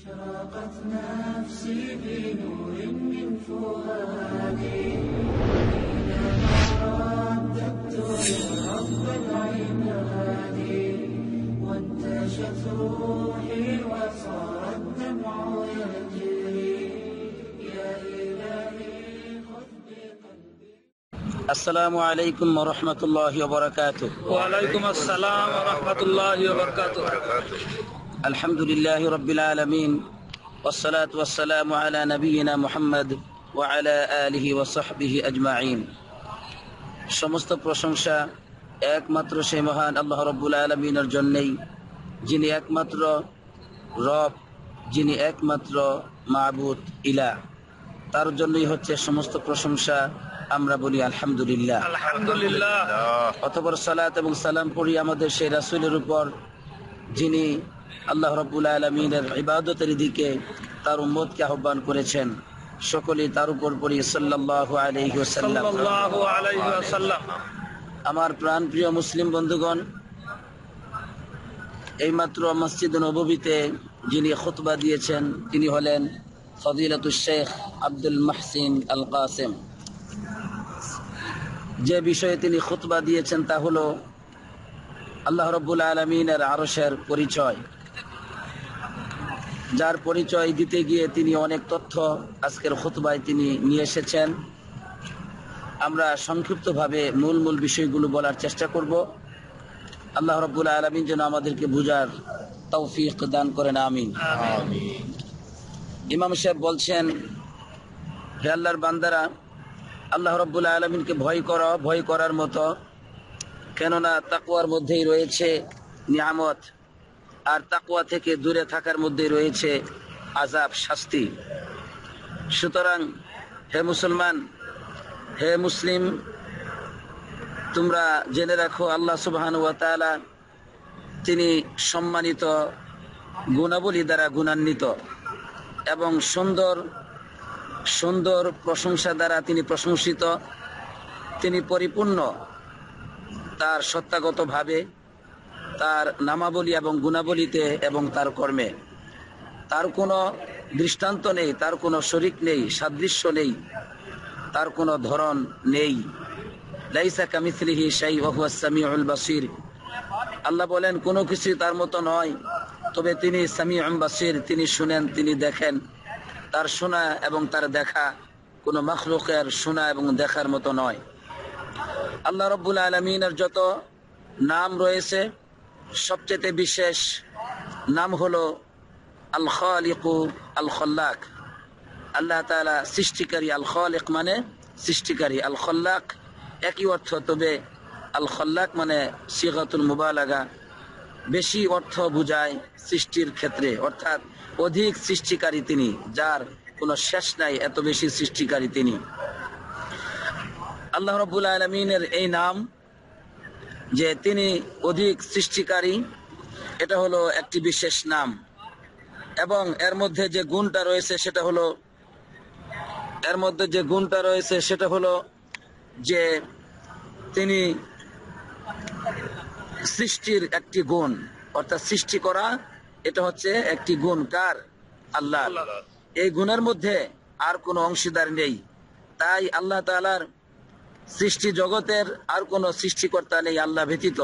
أشرقت نفسي بنور من فؤادي حينما رددت رب العناد وانتشت روحي وصار الدمع يجري يا إلهي خذ بقلبي السلام عليكم ورحمة الله وبركاته وعليكم السلام ورحمة الله وبركاته الحمد لله رب العالمين والصلاة والسلام على نبينا محمد وعلى آله وصحبه أجمعين সমস্ত প্রশংসা একমাত্র সেই মহান আল্লাহ রব্বুল আলমিনের জন্যেই যিনি একমাত্র রব যিনি একমাত্র মাহবুদ ইলা তার জন্যই হচ্ছে সমস্ত প্রশংসা আমরা বলি আলহামদুলিল্লাহ অথবর সালাত এবং সালাম পড়ি আমাদের সেই রাসুলের উপর যিনি আল্লাহ রব্বুল আলমিনের ইবাদতের দিকে তার উম্মতকে আহ্বান করেছেন সকলে তার উপর পড়ি সাল্লাহ আলহিহাসাল্লাম আমার প্রাণ প্রিয় মুসলিম বন্ধুগণ এই মাত্র মসজিদ নবীতে যিনি খুতবা দিয়েছেন তিনি হলেন ফজিলাতুল শেখ আব্দুল মাহসিন আল কাসেম যে বিষয়ে তিনি খুতবা দিয়েছেন তা হলো আল্লাহ রব্বুল আলমিনের আরসের পরিচয় যার পরিচয় দিতে গিয়ে তিনি অনেক তথ্য আজকের খুতবায় তিনি নিয়ে এসেছেন আমরা সংক্ষিপ্তভাবে মূল মূল বিষয়গুলো বলার চেষ্টা করব আল্লাহ রব্বুল আলমিন যেন আমাদেরকে বুঝার তৌফিক দান করেন আমিন ইমাম সাহেব বলছেন হে আল্লাহর বান্দারা আল্লাহ রব্বুল আলমিনকে ভয় কর ভয় করার মতো কেননা তাকুয়ার মধ্যেই রয়েছে নিয়ামত আর তাকুয়া থেকে দূরে থাকার মধ্যে রয়েছে আজাব শাস্তি সুতরাং হে মুসলমান হে মুসলিম তোমরা জেনে রাখো আল্লাহ সুবাহান ওয়াতালা তিনি সম্মানিত গুণাবলী দ্বারা গুণান্বিত এবং সুন্দর সুন্দর প্রশংসা দ্বারা তিনি প্রশংসিত তিনি পরিপূর্ণ তার সত্তাগতভাবে তার নামাবলী এবং গুণাবলীতে এবং তার কর্মে তার কোনো দৃষ্টান্ত নেই তার কোনো শরিক নেই সাদৃশ্য নেই তার কোনো ধরন নেই লাইসা কামিসলিহি শাহী সামিউল বাসির আল্লাহ বলেন কোনো কিছুই তার মতো নয় তবে তিনি সামিউল বাসির তিনি শুনেন তিনি দেখেন তার শোনা এবং তার দেখা কোনো মখলুকের শোনা এবং দেখার মতো নয় আল্লাহ রব্বুল আলমিনের যত নাম রয়েছে সবচেয়ে বিশেষ নাম হলো আল খালিকু আল খল্লাক আল্লাহ তালা সৃষ্টিকারী আল খালিক মানে সৃষ্টিকারী আল খল্লাক একই অর্থ তবে আল খল্লাক মানে সিগাতুল মুবালাগা বেশি অর্থ বুঝায় সৃষ্টির ক্ষেত্রে অর্থাৎ অধিক সৃষ্টিকারী তিনি যার কোনো শেষ নাই এত বেশি সৃষ্টিকারী তিনি আল্লাহ রবুল আলমিনের এই নাম যে তিনি অধিক সৃষ্টিকারী এটা হলো একটি বিশেষ নাম এবং এর মধ্যে যে গুণটা রয়েছে সেটা হলো এর মধ্যে যে গুণটা রয়েছে সেটা হলো যে তিনি সৃষ্টির একটি গুণ অর্থাৎ সৃষ্টি করা এটা হচ্ছে একটি গুণ কার আল্লাহ এই গুণের মধ্যে আর কোনো অংশীদার নেই তাই আল্লাহ তালার সৃষ্টি জগতের আর কোন সৃষ্টিকর্তা নেই আল্লাহ ব্যতীত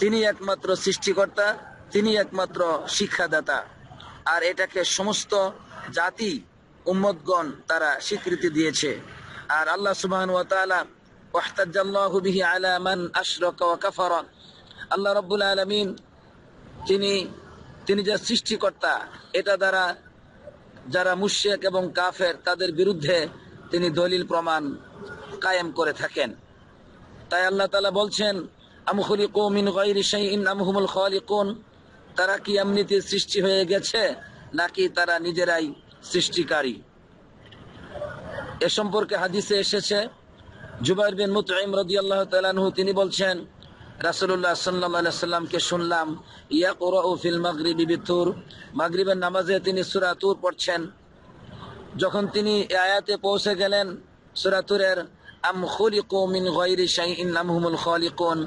তিনি একমাত্র সৃষ্টিকর্তা তিনি একমাত্র শিক্ষাদাতা আর এটাকে সমস্ত জাতি উম্মতগণ তারা স্বীকৃতি দিয়েছে আর আল্লাহ সুবাহান আল্লাহ রব আলমিন তিনি তিনি যে সৃষ্টিকর্তা এটা দ্বারা যারা মুশেক এবং কাফের তাদের বিরুদ্ধে তিনি দলিল প্রমাণ কায়েম করে থাকেন তাই আল্লাহ তালা বলছেন আমখুলি কৌমিন আমহুমুল খলিকুন তারা কি এমনিতে সৃষ্টি হয়ে গেছে নাকি তারা নিজেরাই সৃষ্টিকারী এ সম্পর্কে হাদিসে এসেছে জুবাইর বিন মুতাইম রদি আল্লাহ তালানহু তিনি বলছেন রাসুল্লাহ সাল্লাম সাল্লামকে শুনলাম ইয়া ইয়াকুর ফিল মাগরিবি বিথুর মাগরিবের নামাজে তিনি সুরাতুর পড়ছেন যখন তিনি আয়াতে পৌঁছে গেলেন সুরাতুরের আম খুলিকু মিন গায়রি শাইইন আম হুমুল খালিকুন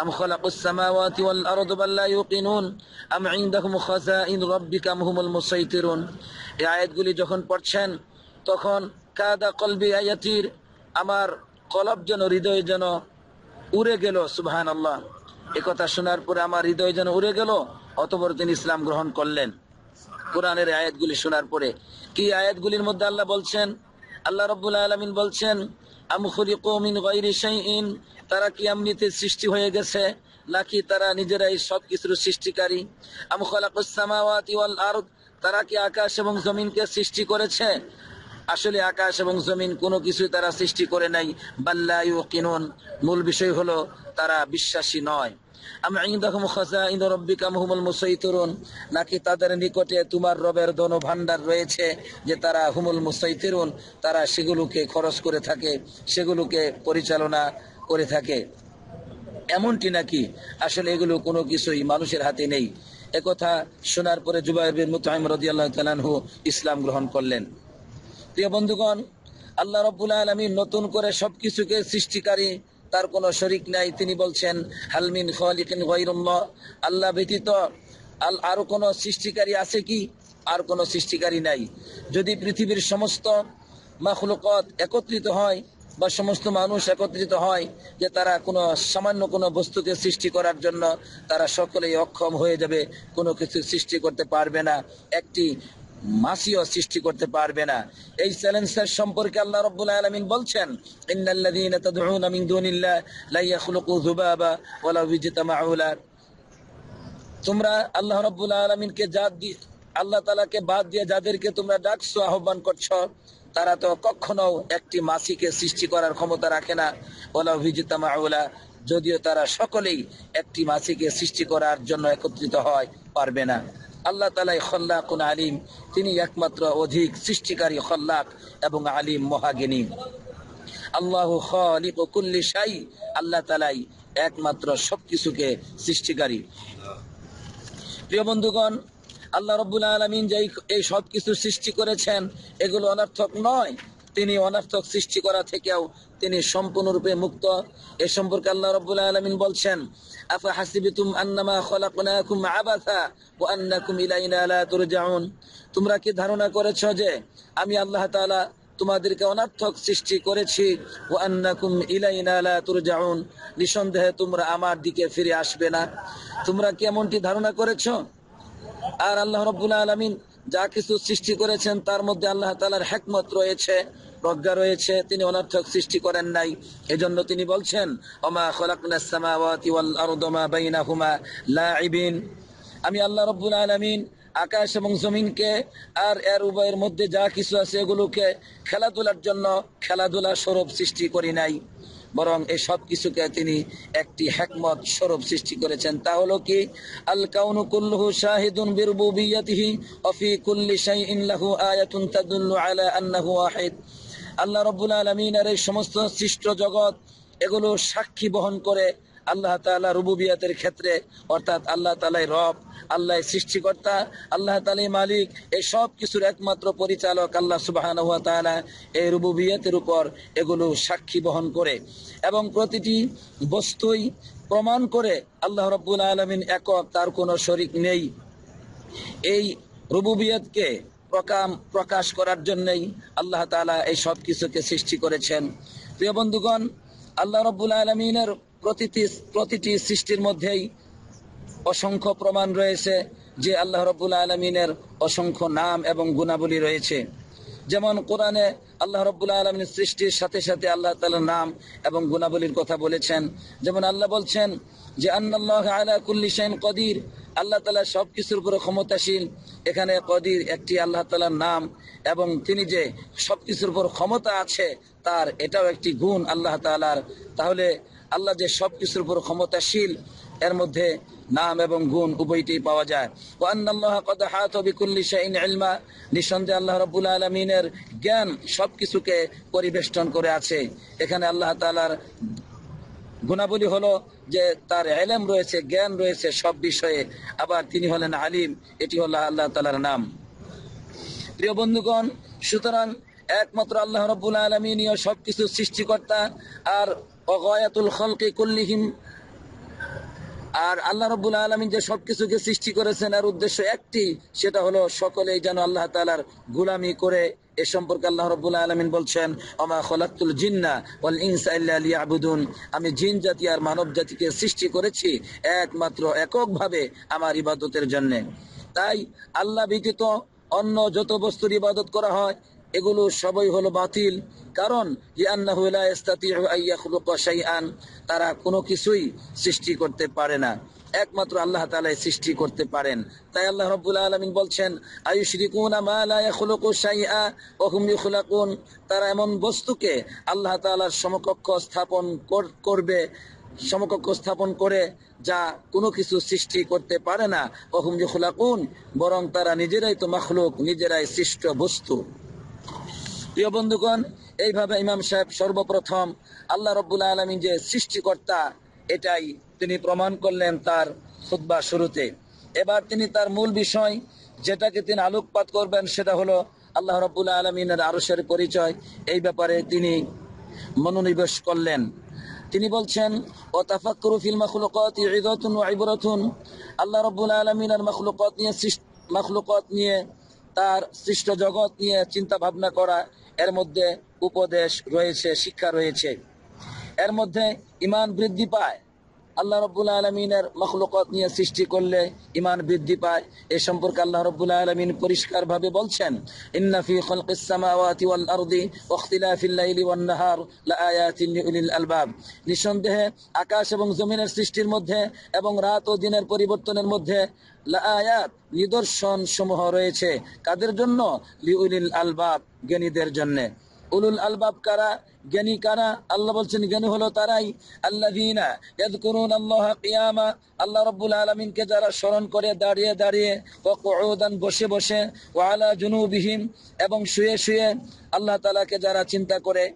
আম খালাকুস সামাওয়াতি ওয়াল আরদ বাল লা ইউকিনুন আম ইনদাহুম খাজাইন রাব্বিকা আম হুমুল মুসাইতিরুন এই আয়াতগুলি যখন পড়ছেন তখন কাদা কলবি আয়াতির আমার কলব যেন হৃদয় যেন উড়ে গেল সুবহানাল্লাহ একথা শোনার পরে আমার হৃদয় যেন উড়ে গেল অতপর তিনি ইসলাম গ্রহণ করলেন কোরআনের আয়াতগুলি শোনার পরে কি আয়াতগুলির মধ্যে আল্লাহ বলছেন আল্লাহ রব্বুল আলমিন বলছেন কৌমিন তারা কি এমনিতে সৃষ্টি হয়ে গেছে নাকি তারা নিজেরাই সব কিছুর সৃষ্টিকারী আম তারা কি আকাশ এবং জমিনকে সৃষ্টি করেছে আসলে আকাশ এবং জমিন কোনো কিছু তারা সৃষ্টি করে নাই বাল্লায়ু কিনুন মূল বিষয় হলো তারা বিশ্বাসী নয় নাকি তাদের নিকটে তোমার রবের ধন ভান্ডার রয়েছে যে তারা হুমুল মুসাইতিরুন তারা সেগুলোকে খরচ করে থাকে সেগুলোকে পরিচালনা করে থাকে এমনটি নাকি আসলে এগুলো কোনো কিছুই মানুষের হাতে নেই একথা শোনার পরে জুবাইর ইসলাম গ্রহণ করলেন প্রিয় বন্ধুগণ আল্লাহ রব্বুল আলমী নতুন করে সবকিছুকে সৃষ্টিকারী তার কোনো শরিক নাই তিনি বলছেন হালমিন আল্লাহ ব্যতীত আর কোন কোনো সৃষ্টিকারী আছে কি আর কোনো সৃষ্টিকারী নাই যদি পৃথিবীর সমস্ত মাখলুকত একত্রিত হয় বা সমস্ত মানুষ একত্রিত হয় যে তারা কোনো সামান্য কোনো বস্তুকে সৃষ্টি করার জন্য তারা সকলেই অক্ষম হয়ে যাবে কোনো কিছু সৃষ্টি করতে পারবে না একটি মাসিও সৃষ্টি করতে পারবে না এই চ্যালেঞ্জের সম্পর্কে আল্লাহ রব্বুল আলমিন বলছেন ইন্নাল্লাযীনা তাদউনা মিন দুনিল্লাহ লা ইয়াখলুকু যুবাবা ওয়া লা তোমরা আল্লাহ রব্বুল আলমিনকে দি আল্লাহ তালাকে বাদ দিয়ে যাদেরকে তোমরা ডাকছো আহ্বান করছো তারা তো কখনো একটি মাসিকে সৃষ্টি করার ক্ষমতা রাখে না ওলা অভিজিতা যদিও তারা সকলেই একটি মাসিকে সৃষ্টি করার জন্য একত্রিত হয় পারবে না আল্লাহ তালাই খল্লাকুন আলিম তিনি একমাত্র অধিক সৃষ্টিকারী খল্লাক এবং আলিম মহাগিনী আল্লাহ খালিক ও কুল্লি সাই আল্লাহ তালাই একমাত্র সবকিছুকে সৃষ্টিকারী প্রিয় বন্ধুগণ আল্লাহ রব্বুল আলমিন যে এই সব কিছু সৃষ্টি করেছেন এগুলো অনর্থক নয় তিনি অনার্থক সৃষ্টি করা থেকেও তিনি সম্পূর্ণরূপে মুক্ত এ সম্পর্কে আল্লাহ রব আলমিন বলছেন ও তোমরা কি ধারণা করেছ যে আমি আল্লাহ তালা তোমাদেরকে অনার্থক সৃষ্টি করেছি ও আন্নাকুম তোর যাউন নিঃসন্দেহে তোমরা আমার দিকে ফিরে আসবে না তোমরা কি এমনটি ধারণা করেছ আর আল্লাহ রব্বুল আলমিন যা কিছু সৃষ্টি করেছেন তার মধ্যে আল্লাহ তালার হেকমত রয়েছে প্রজ্ঞা রয়েছে তিনি অনার্থক সৃষ্টি করেন নাই এজন্য তিনি বলছেন অমা আমি আল্লাহ রবুল আলমিন আকাশ এবং জমিনকে আর এর উভয়ের মধ্যে যা কিছু আছে এগুলোকে খেলাধুলার জন্য খেলাধুলা স্বরূপ সৃষ্টি করি নাই বরং এই সব কিছুকে তিনি একটি হ্যাকমত স্বরূপ সৃষ্টি করেছেন তা হলো কি আল কাউনু কুল্লুহু শাহিদুন বিরবুবিয়াতিহি অফি কুল্লি শাইইন লাহু আয়াতুন তাদুল্লু আলা আন্নাহু ওয়াহিদ আল্লাহ রাব্বুল আলামিনের এই সমস্ত সৃষ্টি জগৎ এগুলো সাক্ষী বহন করে আল্লাহ তালা রুবুবিয়াতের ক্ষেত্রে অর্থাৎ আল্লাহ তালাই রব আল্লাহ সৃষ্টিকর্তা আল্লাহ তালাই মালিক এই সব কিছুর একমাত্র পরিচালক আল্লাহ সুবাহান হুয়া এই রুবুবিয়াতের উপর এগুলো সাক্ষী বহন করে এবং প্রতিটি বস্তুই প্রমাণ করে আল্লাহ রব্বুল আলমিন একক তার কোনো শরিক নেই এই রুবুবিয়াতকে প্রকাম প্রকাশ করার জন্যই আল্লাহ তালা এই সব কিছুকে সৃষ্টি করেছেন প্রিয় বন্ধুগণ আল্লাহ রব্বুল আলমিনের প্রতিটি প্রতিটি সৃষ্টির মধ্যেই অসংখ্য প্রমাণ রয়েছে যে আল্লাহ রবুল আলমিনের অসংখ্য নাম এবং গুণাবলী রয়েছে যেমন কোরআনে আল্লাহ রবুল্লা আলমিন সৃষ্টির সাথে সাথে আল্লাহ তালার নাম এবং গুণাবলীর কথা বলেছেন যেমন আল্লাহ বলছেন যে আন্নাল্লাহ আলা কুল্লি সেন কদির আল্লাহ তালা সব কিছুর উপরে ক্ষমতাশীল এখানে কদির একটি আল্লাহ তালার নাম এবং তিনি যে সব কিছুর উপর ক্ষমতা আছে তার এটাও একটি গুণ আল্লাহ তালার তাহলে আল্লাহ যে সব কিছুর উপর ক্ষমতাশীল এর মধ্যে নাম এবং গুণ উভয়টি পাওয়া যায় ও আন্নাল্লাহমা নিঃসন্দেহ আল্লাহ রবুল আলমিনের জ্ঞান সব কিছুকে পরিবেষ্টন করে আছে এখানে আল্লাহ তালার গুণাবলী হলো যে তার এলেম রয়েছে জ্ঞান রয়েছে সব বিষয়ে আবার তিনি হলেন আলিম এটি হল আল্লাহ তালার নাম প্রিয় বন্ধুগণ সুতরাং একমাত্র আল্লাহ রবুল আলমিনীয় সবকিছু সৃষ্টিকর্তা আর খলকে আর আল্লাহ রব্বুল আলমিন যে সবকিছুকে সৃষ্টি করেছেন আর উদ্দেশ্য একটি সেটা হলো সকলে যেন আল্লাহ তালার গুলামি করে এ সম্পর্কে আল্লাহ রব্বুল আলমিন বলছেন অমা খলাতুল জিন্না ওয়াল ইনসা আবুদুন আমি জিন জাতি আর মানব জাতিকে সৃষ্টি করেছি একমাত্র এককভাবে আমার ইবাদতের জন্যে তাই আল্লাহ ব্যতীত অন্য যত বস্তুর ইবাদত করা হয় এগুলো সবই হলো বাতিল কারণ তারা কোনো কিছুই সৃষ্টি করতে পারে না একমাত্র আল্লাহ তালাই সৃষ্টি করতে পারেন তাই আল্লাহ রবুল্লা আলমিন বলছেন আয়ুশ্রিকুন তারা এমন বস্তুকে আল্লাহ তালার সমকক্ষ স্থাপন করবে সমকক্ষ স্থাপন করে যা কোনো কিছু সৃষ্টি করতে পারে না অহুম কোন বরং তারা নিজেরাই তো মখলুক নিজেরাই সৃষ্ট বস্তু প্রিয় বন্ধুগণ এইভাবে ইমাম সাহেব সর্বপ্রথম আল্লাহ রব্বুল আলমী যে সৃষ্টিকর্তা এটাই তিনি প্রমাণ করলেন তার খুদ্া শুরুতে এবার তিনি তার মূল বিষয় যেটাকে তিনি আলোকপাত করবেন সেটা হলো আল্লাহ রব্বুল আলমিনের আরসের পরিচয় এই ব্যাপারে তিনি মনোনিবেশ করলেন তিনি বলছেন ও তাফাক্কুরু ফিল মাখলুকত ইদাতুন আল্লাহ রব্বুল আলমিনের মখলুকত নিয়ে মাখলুকত নিয়ে তার সৃষ্ট জগৎ নিয়ে চিন্তা ভাবনা করা এর মধ্যে উপদেশ রয়েছে শিক্ষা রয়েছে এর মধ্যে ইমান বৃদ্ধি পায় আল্লাহ রব্বুল আলমিনের মখলুকত নিয়ে সৃষ্টি করলে ইমান বৃদ্ধি পায় এ সম্পর্কে আল্লাহ রব্বুল আলমিন পরিষ্কার ভাবে বলছেন ইন্নাফি আরদি লিউলিল আলবাব নিঃসন্দেহে আকাশ এবং জমিনের সৃষ্টির মধ্যে এবং রাত ও দিনের পরিবর্তনের মধ্যে লাআয়াত নিদর্শন সমূহ রয়েছে কাদের জন্য লিউলিল আলবাব জ্ঞানীদের জন্যে উলুল আলবাব কারা জ্ঞানী কারা আল্লাহ বলছেন জ্ঞানী হলো তারাই আল্লাহ দিনা করুন আল্লাহ কিয়ামা আল্লাহ রব্বুল আলমিনকে যারা স্মরণ করে দাঁড়িয়ে দাঁড়িয়ে ওদান বসে বসে ও আলা জুনুবিহীন এবং শুয়ে শুয়ে আল্লাহ তালাকে যারা চিন্তা করে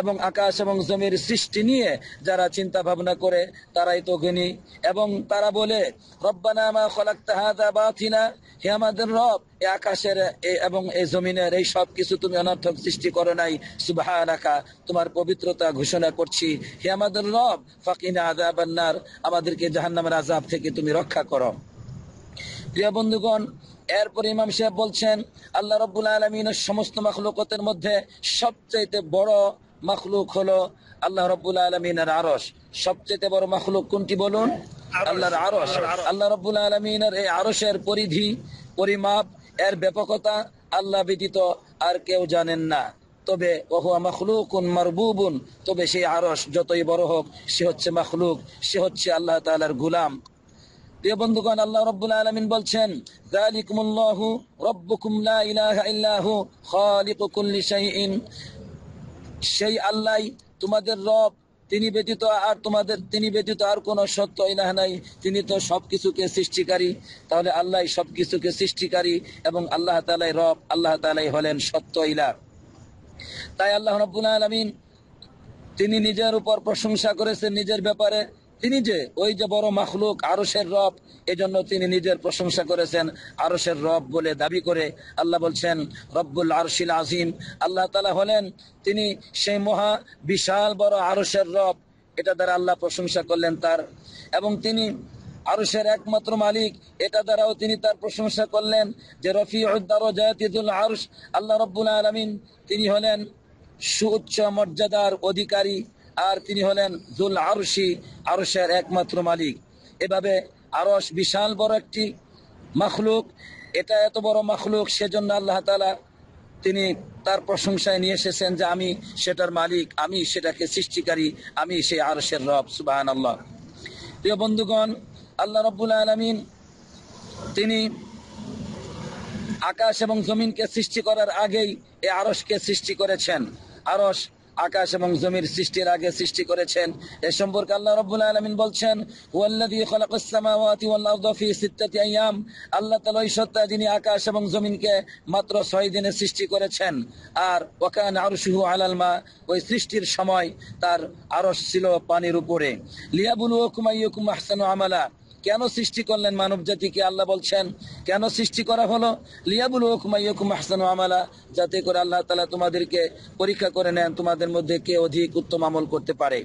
এবং আকাশ এবং জমির সৃষ্টি নিয়ে যারা চিন্তা ভাবনা করে তারাই তো গণী এবং তারা বলে রব্বানা মা খলাক্তা হাদা বা হে আমাদের রব এ আকাশের এবং এই জমিনের এই সব কিছু তুমি অনর্থক সৃষ্টি করো নাই সুবাহা রাখা তোমার পবিত্রতা ঘোষণা করছি হে আমাদের রব ফাকিনা আজাবান্নার আমাদেরকে জাহান্নামের আজাব থেকে তুমি রক্ষা করো প্রিয় বন্ধুগণ এরপর ইমাম সাহেব বলছেন আল্লাহ রব্বুল আলমিনের সমস্ত মাখলুকতের মধ্যে সবচাইতে বড় মাখলুক হলো আল্লাহ রব্বুল আলমিনের আরস সবচাইতে বড় মাখলুক কোনটি বলুন আল্লাহর আরস আল্লাহ রব্বুল আলমিনের এই পরিধি পরিমাপ এর ব্যাপকতা আল্লাহ ব্যতীত আর কেউ জানেন না তবে মারবুবুন তবে সেই আরস যতই বড় হোক সে হচ্ছে সে হচ্ছে আল্লাহ তালার গুলাম প্রিয় বন্ধুগণ আল্লাহ রব্বুল আলমিন বলছেন দালিকুমুল্লাহু ইলাহা ইল্লাহু শাইইন সেই আল্লাহ তোমাদের রব তিনি ব্যতীত আর তোমাদের তিনি ব্যতীত আর কোন সত্য ইলাহ নাই তিনি তো সবকিছুকে সৃষ্টিকারী তাহলে আল্লাহ সবকিছুকে সৃষ্টিকারী এবং আল্লাহ তালাই রব আল্লাহ তালাই হলেন সত্য ইলা তাই আল্লাহ রবুল আলমিন তিনি নিজের উপর প্রশংসা করেছেন নিজের ব্যাপারে তিনি যে ওই যে বড় মখলুক আরসের রব এজন্য তিনি নিজের প্রশংসা করেছেন আরসের রব বলে দাবি করে আল্লাহ বলছেন রব্বুল আরশিল আজিম আল্লাহ তালা হলেন তিনি সেই মহা বিশাল বড় আরসের রব এটা দ্বারা আল্লাহ প্রশংসা করলেন তার এবং তিনি আরসের একমাত্র মালিক এটা দ্বারাও তিনি তার প্রশংসা করলেন যে রফি উদ্দারজাতিদুল আরস আল্লাহ রব্বুল আলমিন তিনি হলেন সুউচ্চ মর্যাদার অধিকারী আর তিনি হলেন জুল আরশি আরশের একমাত্র মালিক এভাবে আরশ বিশাল বড় একটি মাখলুক এটা এত বড় মাখলুক সেজন্য আল্লাহ তালা তিনি তার প্রশংসায় নিয়ে এসেছেন যে আমি সেটার মালিক আমি সেটাকে সৃষ্টিকারী আমি সেই আরশের রব সুবাহান আল্লাহ প্রিয় বন্ধুগণ আল্লাহ রব আলমিন তিনি আকাশ এবং জমিনকে সৃষ্টি করার আগেই এই আরসকে সৃষ্টি করেছেন আরস আকাশ এবং জমির সৃষ্টির আগে সৃষ্টি করেছেন এ সম্পর্কে আল্লাহ রব আলমিন বলছেন আল্লাহ তালা সত্তা যিনি আকাশ এবং জমিনকে মাত্র ছয় দিনে সৃষ্টি করেছেন আর ওকান আরশুহু আলালমা ওই সৃষ্টির সময় তার আরস ছিল পানির উপরে লিয়াবুল হুকুম আহসানু আমালা কেন সৃষ্টি করলেন মানব জাতিকে আল্লাহ বলছেন কেন সৃষ্টি করা হলো লিয়াবুল হুকমাইকুম আহসান আমালা যাতে করে আল্লাহ তালা তোমাদেরকে পরীক্ষা করে নেন তোমাদের মধ্যে কে অধিক উত্তম আমল করতে পারে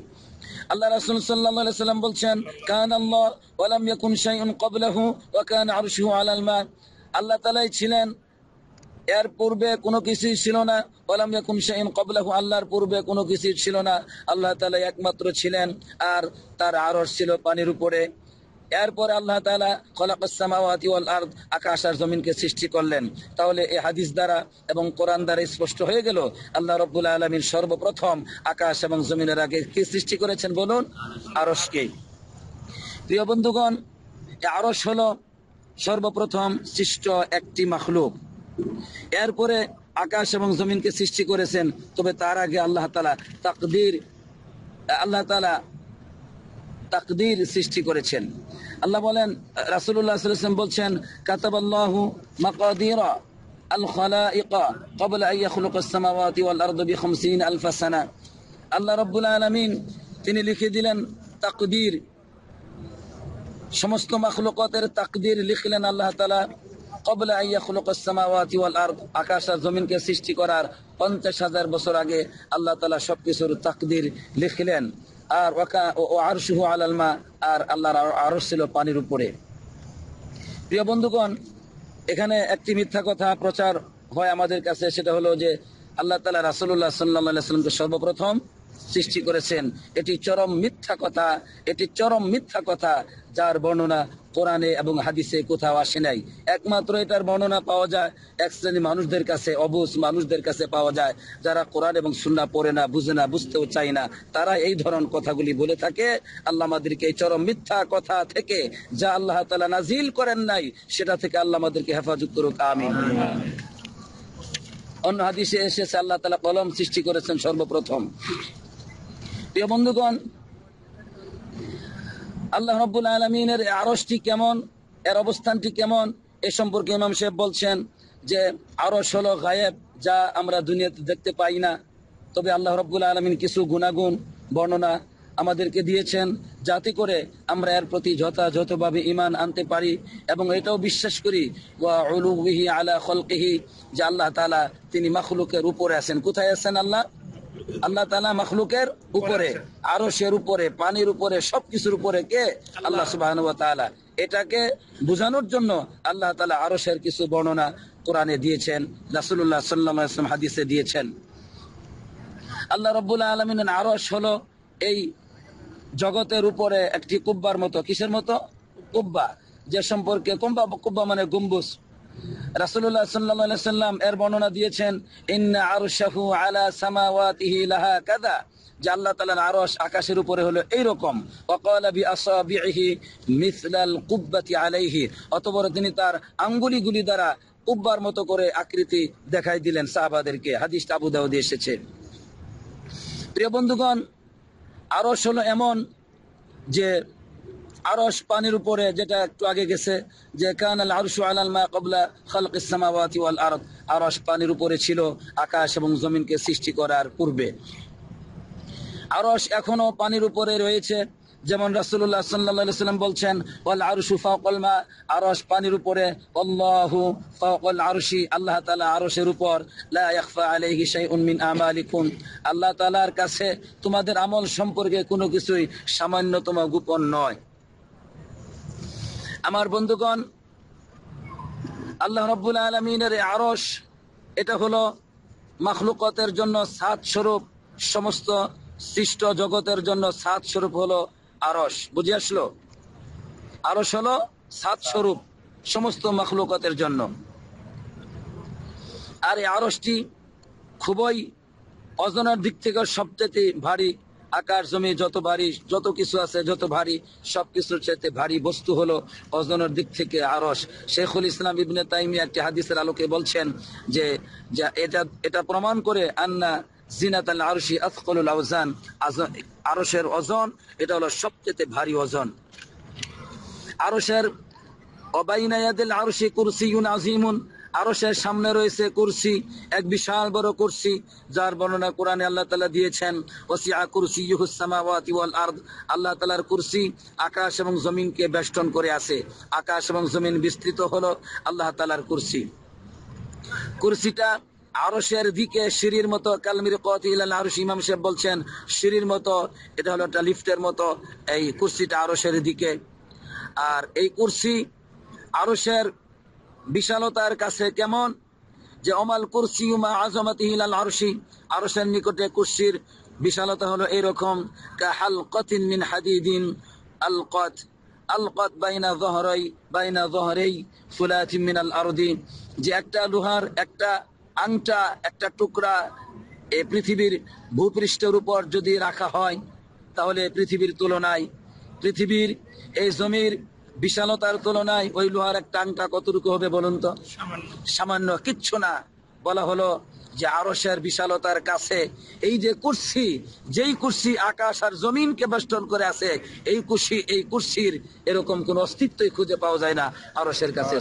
আল্লাহ রাসুল সাল্লাহ সাল্লাম বলছেন কান আল্লাহ ওয়ালাম ইয়াকুন আল্লাহ তালাই ছিলেন এর পূর্বে কোনো কিছুই ছিল না ওলাম ইয়াকুম শাইন কবলাহু আল্লাহর পূর্বে কোনো কিছুই ছিল না আল্লাহ তাআলা একমাত্র ছিলেন আর তার আরশ ছিল পানির উপরে এরপর আল্লাহ তালা কলাকামাওয়াতি ওয়াল আর্দ আকাশ আর জমিনকে সৃষ্টি করলেন তাহলে এই হাদিস দ্বারা এবং কোরআন দ্বারা স্পষ্ট হয়ে গেল আল্লাহ রব্বুল আলমীর সর্বপ্রথম আকাশ এবং জমিনের আগে কি সৃষ্টি করেছেন বলুন আরসকে প্রিয় বন্ধুগণ আরস হলো সর্বপ্রথম সৃষ্ট একটি মাখলুক এরপরে আকাশ এবং জমিনকে সৃষ্টি করেছেন তবে তার আগে আল্লাহ তালা তাকদির আল্লাহ তালা তাকদির সৃষ্টি করেছেন আল্লাহ বলেন রাসুল্লাহাম বলছেন কাতাবাল্লাহ সমস্ত মখলুকতের তাকদির লিখলেন আল্লাহ তালা কবলা আইয়া আকাশ আর জমিনকে সৃষ্টি করার পঞ্চাশ হাজার বছর আগে আল্লাহ তালা সবকিছুর তাকদির লিখলেন আর ওকা ও আরশুহু আল মা আর আল্লাহর আরশ ছিল পানির উপরে প্রিয় বন্ধুগণ এখানে একটি মিথ্যা কথা প্রচার হয় আমাদের কাছে সেটা হলো যে আল্লাহ তালা রাসুল্লাহ সাল্লাহ সাল্লামকে সর্বপ্রথম সৃষ্টি করেছেন এটি চরম মিথ্যা কথা এটি চরম মিথ্যা কথা যার বর্ণনা কোরআনে এবং হাদিসে কোথাও আসে নাই একমাত্র এটার বর্ণনা পাওয়া যায় এক শ্রেণী মানুষদের কাছে অবুজ মানুষদের কাছে পাওয়া যায় যারা কোরআন এবং সুন্না পড়ে না বুঝে না বুঝতেও চায় না তারা এই ধরন কথাগুলি বলে থাকে আল্লাহ মাদেরকে এই চরম মিথ্যা কথা থেকে যা আল্লাহ তালা নাজিল করেন নাই সেটা থেকে আল্লাহ মাদেরকে হেফাজত করুক আমি অন্য হাদিসে এসেছে আল্লাহ তালা কলম সৃষ্টি করেছেন সর্বপ্রথম প্রিয় বন্ধুগণ আল্লাহ রব্বুল আলমিনের আরসটি কেমন এর অবস্থানটি কেমন এ সম্পর্কে ইমাম সাহেব বলছেন যে আরস হলো গায়েব যা আমরা দুনিয়াতে দেখতে পাই না তবে আল্লাহ রব্বুল আলমিন কিছু গুণাগুণ বর্ণনা আমাদেরকে দিয়েছেন যাতে করে আমরা এর প্রতি যথাযথভাবে ইমান আনতে পারি এবং এটাও বিশ্বাস করি ওয়াহি আলা খলকিহি যে আল্লাহ তালা তিনি মাখলুকের উপরে আছেন কোথায় আছেন আল্লাহ আল্লাহ তালা মখলুকের উপরে আরো সের উপরে পানির উপরে সবকিছুর উপরে কে আল্লাহ সুবাহ এটাকে বুঝানোর জন্য আল্লাহ তালা আরো সের কিছু বর্ণনা কোরআনে দিয়েছেন রাসুল্লাহ সাল্লাম হাদিসে দিয়েছেন আল্লাহ রবুল্লা আলমিনের আরস হলো এই জগতের উপরে একটি কুব্বার মতো কিসের মতো কুব্বা যে সম্পর্কে কুম্বা কুব্বা মানে গুম্বুস রাসুল্লাহ সাল্লাম এর বর্ণনা দিয়েছেন আরস আকাশের উপরে হলো মিসলাল আলাইহি তিনি তার আঙ্গুলিগুলি দ্বারা মতো করে আকৃতি দেখাই দিলেন সাহাবাদেরকে হাদিস এসেছে প্রিয় বন্ধুগণ আরস হলো এমন যে আরস পানির উপরে যেটা একটু আগে গেছে যে কান আল আরশু আলাল মা কবলা খালক ইসলামাবাতি ওয়াল আরত আরস পানির উপরে ছিল আকাশ এবং জমিনকে সৃষ্টি করার পূর্বে আরস এখনো পানির উপরে রয়েছে যেমন রাসুল্লাহ সাল্লা সাল্লাম বলছেন ওয়াল আরশু মা আরশ পানির উপরে অল্লাহু ফাউকল আরশি আল্লাহ তালা আরশের উপর লাখফা আলহি শাহ উন্মিন আমালিকুম আল্লাহ তালার কাছে তোমাদের আমল সম্পর্কে কোনো কিছুই সামান্যতম গোপন নয় আমার বন্ধুগণ আল্লাহ রব্বুল আলমিনের আরস এটা হলো মাখলুকতের জন্য সাত স্বরূপ সমস্ত সৃষ্ট জগতের জন্য সাত স্বরূপ হলো আরস বুঝে আসলো আরস হলো সাত স্বরূপ সমস্ত মাখলুকতের জন্য আর এই আরসটি খুবই অজনার দিক থেকে সবচেয়ে ভারী আকাশ জমি যত ভারী যত কিছু আছে যত ভারী সব কিছুর চাইতে ভারী বস্তু হলো অজনের দিক থেকে আরস শেখুল ইসলাম ইবনে তাইমি একটি হাদিসের আলোকে বলছেন যে এটা এটা প্রমাণ করে আন্না জিনাত আল আরশি আফকলুল আউজান আরসের ওজন এটা হলো সবচেয়ে ভারী ওজন আরসের অবাইনায়াদিল আরশি কুরসিউন আজিমুন আরো সে সামনে রয়েছে কুরসি এক বিশাল বড় কুরসি যার বর্ণনা কোরআনে আল্লাহ তালা দিয়েছেন ওসিয়া কুরসি ইহুসামাওয়াতি ওয়াল আর্দ আল্লাহ তালার কুরসি আকাশ এবং জমিনকে বেষ্টন করে আছে আকাশ এবং জমিন বিস্তৃত হলো আল্লাহ তালার কুরসি কুরসিটা আরসের দিকে সিঁড়ির মতো কালমির কতিলাল আরস ইমাম সাহেব বলছেন সিঁড়ির মতো এটা হলো একটা লিফটের মতো এই কুরসিটা আরসের দিকে আর এই কুরসি আরশের বিশালতার কাছে কেমন যে অমাল কুরসি উমা আজমাতি হিলাল আরশি আরশের নিকটে কুরসির বিশালতা হলো এরকম কাহাল কতিন মিন হাদিদিন আলকত আলকত বাইনা জহরাই বাইনা জহরেই সুলাথি মিন আল আরদি যে একটা লোহার একটা আংটা একটা টুকরা এ পৃথিবীর ভূপৃষ্ঠের উপর যদি রাখা হয় তাহলে পৃথিবীর তুলনায় পৃথিবীর এই জমির বিশালতার তুলনায় ওই লোহার একটা আংটা কতটুকু হবে বলুন তো সামান্য কিচ্ছু না বলা হলো যে আরসের বিশালতার কাছে এই যে কুর্সি যেই কুর্সি আকাশ আর জমিনকে বেষ্টন করে আছে এই কুর্সি এই কুর্সির এরকম কোন অস্তিত্বই খুঁজে পাওয়া যায় না আরসের কাছে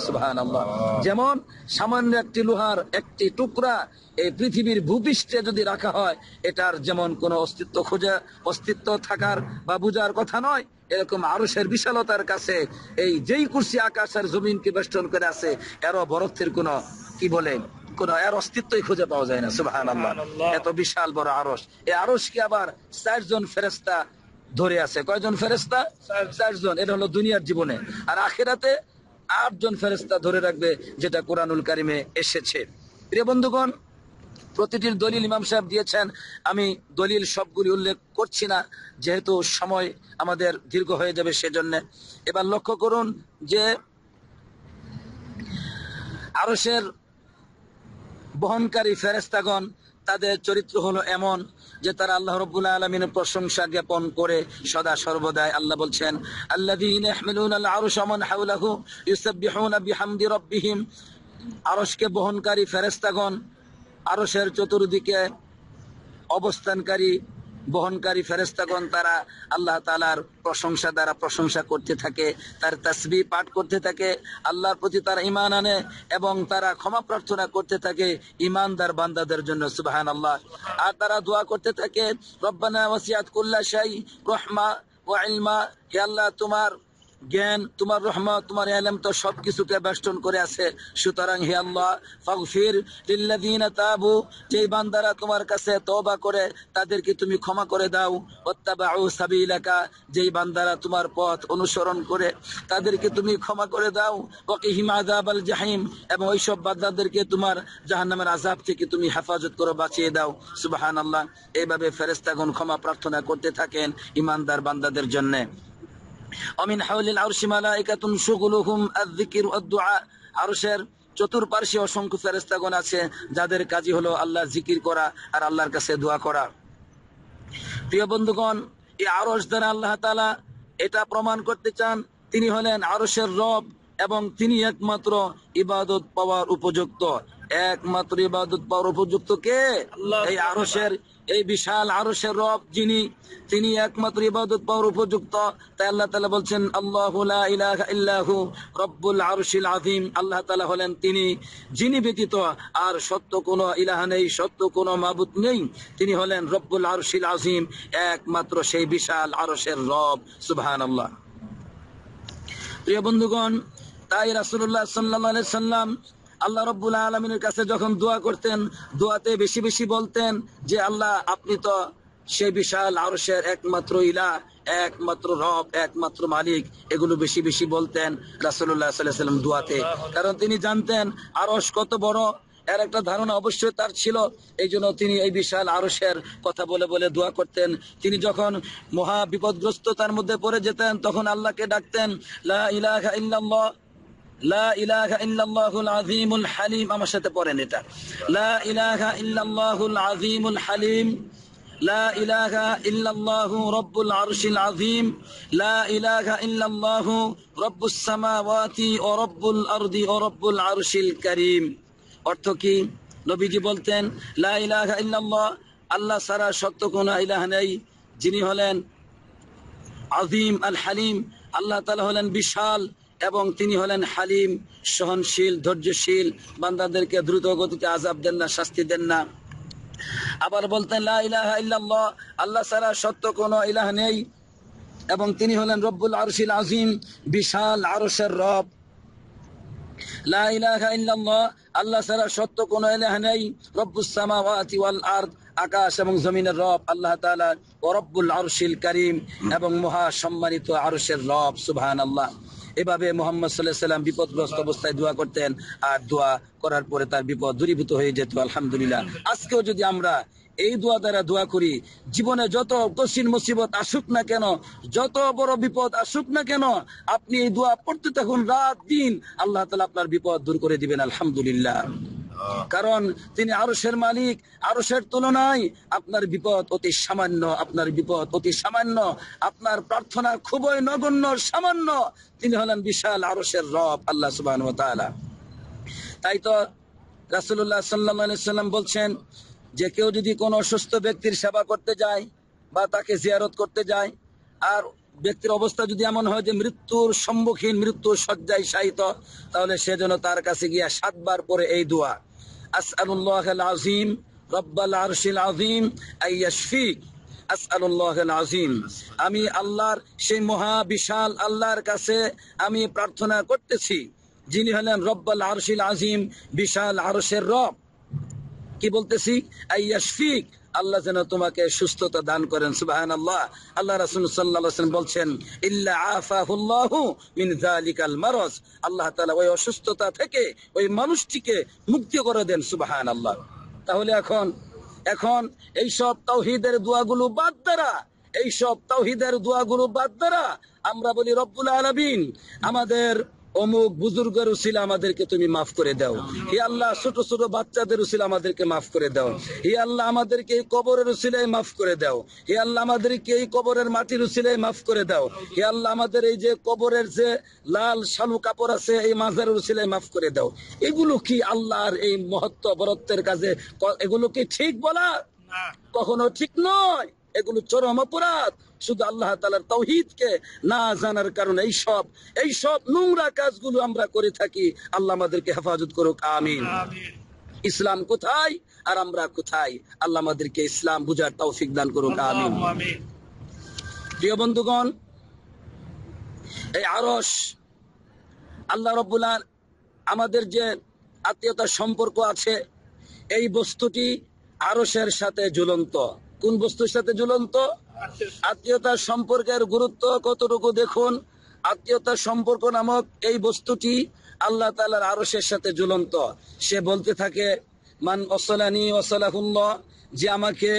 যেমন সামান্য একটি লোহার একটি টুকরা এই পৃথিবীর ভূপৃষ্ঠে যদি রাখা হয় এটার যেমন কোনো অস্তিত্ব খুঁজে অস্তিত্ব থাকার বা বুঝার কথা নয় এরকম আরসের বিশালতার কাছে এই যেই কুর্সি আকাশ আর জমিনকে বেষ্টন করে আছে এরও বরফের কোনো কি বলে কোন এর অস্তিত্বই খুঁজে পাওয়া যায় না সুবাহ এত বিশাল বড় আরস এই আরস কি আবার চারজন ফেরেস্তা ধরে আছে কয়জন ফেরেস্তা চারজন এটা হলো দুনিয়ার জীবনে আর আখেরাতে আটজন ফেরেস্তা ধরে রাখবে যেটা কোরআনুল কারিমে এসেছে প্রিয় বন্ধুগণ প্রতিটির দলিল ইমাম সাহেব দিয়েছেন আমি দলিল সবগুলি উল্লেখ করছি না যেহেতু সময় আমাদের দীর্ঘ হয়ে যাবে সেজন্য এবার লক্ষ্য করুন যে আরসের বহনকারী ফেরেস্তাগণ তাদের চরিত্র হলো এমন যে তারা আল্লাহ রবুল্লা আলমিনের প্রশংসা জ্ঞাপন করে সদা সর্বদাই আল্লাহ বলছেন আল্লাহ আরসকে বহনকারী ফেরেস্তাগণ আরসের চতুর্দিকে অবস্থানকারী বহনকারী ফেরেস্তাগণ তারা আল্লাহ তালার প্রশংসা দ্বারা প্রশংসা করতে থাকে তার তাসবি পাঠ করতে থাকে আল্লাহর প্রতি তারা ইমান আনে এবং তারা ক্ষমা প্রার্থনা করতে থাকে ইমানদার বান্দাদের জন্য সুবাহান আল্লাহ আর তারা দোয়া করতে থাকে রব্বানা ওসিয়াত কুল্লা শাই রহমা ও আলমা আল্লাহ তোমার জ্ঞান তোমার রহমত তোমার এলম তো সবকিছুকে বেষ্টন করে আছে সুতরাং হে আল্লাহ ফাগফির লিল্লাযিনা তাবু যেই বান্দারা তোমার কাছে তওবা করে তাদেরকে তুমি ক্ষমা করে দাও ওয়াত্তাবাউ সাবিলাকা যেই বান্দারা তোমার পথ অনুসরণ করে তাদেরকে তুমি ক্ষমা করে দাও ওয়াকিহিম আযাবাল জাহিম এবং ওই সব বান্দাদেরকে তোমার জাহান্নামের আযাব থেকে তুমি হেফাজত করো বাঁচিয়ে দাও সুবহানাল্লাহ এইভাবে ফেরেশতাগণ ক্ষমা প্রার্থনা করতে থাকেন ইমানদার বান্দাদের জন্য অমিন হাউলিল আরশি মালাইকাতুন শুগুলুহুম আয-যিকির ওয়াদ-দুআ অসংখ্য ফেরেস্তাগণ আছে যাদের কাজই হলো আল্লাহর জিকির করা আর আল্লাহর কাছে দোয়া করা প্রিয় বন্ধুগণ এই আরস দ্বারা আল্লাহ তালা এটা প্রমাণ করতে চান তিনি হলেন আরশের রব এবং তিনি একমাত্র ইবাদত পাওয়ার উপযুক্ত একমাত্র ইবাদত পাওয়ার উপযুক্ত কে এই আরসের এই বিশাল আরসের রব যিনি তিনি একমাত্র ইবাদত পাওয়ার উপযুক্ত তাই আল্লাহ তালা বলছেন আল্লাহ ইহু রব্বুল আরসিল আজিম আল্লাহ তালা হলেন তিনি যিনি ব্যতীত আর সত্য কোনো ইলাহ নেই সত্য কোনো মাবুত নেই তিনি হলেন রব্বুল আরসিল আজিম একমাত্র সেই বিশাল আরসের রব সুবহান আল্লাহ প্রিয় বন্ধুগণ তাই রাসুল্লাহ সাল্লাম আল্লাহ রব্বুল্লাহ আলমিনের কাছে যখন দোয়া করতেন দোয়াতে বেশি বেশি বলতেন যে আল্লাহ আপনি তো সে বিশাল আরশের একমাত্র ইলা একমাত্র রব একমাত্র মালিক এগুলো বেশি বেশি বলতেন রাসুল্লাহ সাল্লাম দোয়াতে কারণ তিনি জানতেন আরস কত বড় এর একটা ধারণা অবশ্যই তার ছিল এই জন্য তিনি এই বিশাল আরসের কথা বলে বলে দোয়া করতেন তিনি যখন মহা বিপদগ্রস্ত তার মধ্যে পড়ে যেতেন তখন আল্লাহকে ডাকতেন লা ইলাহা ইল্লাল্লাহ লা হালিম আমার সাথে পড়েন এটা লা হালিম লা ইলাহা ইল্লাল্লাহু লা ইলাহা ইল্লাল্লাহু রব্বুস সামাওয়াতি ওয়া রব্বুল আরদি ওয়া রব্বুল কি বলতেন লা ইলাহা ইল্লাল্লাহ আল্লাহ সারা সত্য কোনো ইলাহ নেই যিনি হলেন আযীম আল হালিম আল্লাহ তাআলা হলেন বিশাল এবং তিনি হলেন হালিম সহনশীল ধৈর্যশীল বান্দাদেরকে দ্রুত গতিতে আজাব দেন না শাস্তি দেন না আবার বলতেন আল্লাহ সারা সত্য কোন ইলাহ নেই এবং তিনি হলেন রব্বুল আরশিল আজিম বিশাল আরসের রব আল্লাহ সারা সত্য কোন নেই আকাশ এবং জমিনের রব আল্লাহ ও রব্বুল আরশিল করিম এবং মহা সম্মানিত আরশের এভাবে মোহাম্মদ সাল্লাহ সাল্লাম বিপদগ্রস্ত অবস্থায় দোয়া করতেন আর দোয়া করার পরে তার বিপদ দূরীভূত হয়ে যেত আলহামদুলিল্লাহ আজকেও যদি আমরা এই দোয়া দ্বারা দোয়া করি জীবনে যত কঠিন মুসিবত আসুক না কেন যত বড় বিপদ আসুক না কেন আপনি এই দোয়া পড়তে থাকুন রাত দিন আল্লাহ তালা আপনার বিপদ দূর করে দিবেন আলহামদুলিল্লাহ কারণ তিনি আরসের মালিক আরসের তুলনায় আপনার বিপদ অতি সামান্য আপনার বিপদ অতি সামান্য আপনার প্রার্থনা খুবই নগণ্য সামান্য তিনি হলেন বিশাল আরসের রব আল্লাহ সুবাহ তাই তো রাসুল্লাহ সাল্লাম বলছেন যে কেউ যদি কোনো অসুস্থ ব্যক্তির সেবা করতে যায় বা তাকে জিয়ারত করতে যায় আর ব্যক্তির অবস্থা যদি এমন হয় যে মৃত্যুর সম্মুখীন মৃত্যুর শয্যায় শায়িত তাহলে সে যেন তার কাছে গিয়া সাতবার পরে এই দোয়া أسأل الله العظيم رب العرش العظيم أن يشفيك আমি আল্লাহর সেই মহা বিশাল আল্লাহর কাছে আমি প্রার্থনা করতেছি যিনি হলেন রব্বাল আরশিল আজিম বিশাল আরশের রব কি বলতেছি আইয়াশফিক আল্লাহ যেন তোমাকে সুস্থতা দান করেন সুবাহান আল্লাহ আল্লাহ রাসুল সাল্লাহ বলছেন আল্লাহ তালা ওই অসুস্থতা থেকে ওই মানুষটিকে মুক্তি করে দেন সুবাহান আল্লাহ তাহলে এখন এখন এইসব তৌহিদের দোয়াগুলো বাদ দ্বারা এইসব তৌহিদের দোয়াগুলো বাদ দ্বারা আমরা বলি রব্বুল আলবিন আমাদের অমুক বুজুর্গের উচিল আমাদেরকে তুমি মাফ করে দাও হে আল্লাহ ছোট ছোট বাচ্চাদের উচিল আমাদেরকে মাফ করে দাও হে আল্লাহ আমাদেরকে এই কবরের উচিলাই মাফ করে দাও হে আল্লাহ আমাদেরকে এই কবরের মাটির উচিলাই মাফ করে দাও হে আল্লাহ আমাদের এই যে কবরের যে লাল শালু কাপড় আছে এই মাঝের উচিলাই মাফ করে দাও এগুলো কি আল্লাহর এই মহত্ব বরত্বের কাজে এগুলো কি ঠিক বলা কখনো ঠিক নয় এগুলো চরম অপরাধ শুধু আল্লাহ তালার তৌহিদ কে না জানার কারণে এই সব এই সব নোংরা কাজগুলো আমরা করে থাকি আল্লাহ আমাদেরকে হেফাজত করুক আমিন ইসলাম কোথায় আর আমরা কোথায় আল্লাহ আমাদেরকে ইসলাম বুঝার তৌফিক দান করুক আমিন প্রিয় বন্ধুগণ এই আরস আল্লাহ রব্বুলার আমাদের যে আত্মীয়তার সম্পর্ক আছে এই বস্তুটি আরসের সাথে ঝুলন্ত কোন বস্তুর সাথে ঝুলন্ত আত্মীয়তার সম্পর্কের গুরুত্ব কতটুকু দেখুন আত্মীয়তার সম্পর্ক নামক এই বস্তুটি আল্লাহ তালার আরসের সাথে ঝুলন্ত সে বলতে থাকে মান অসলানি অসলাহুল্লাহ যে আমাকে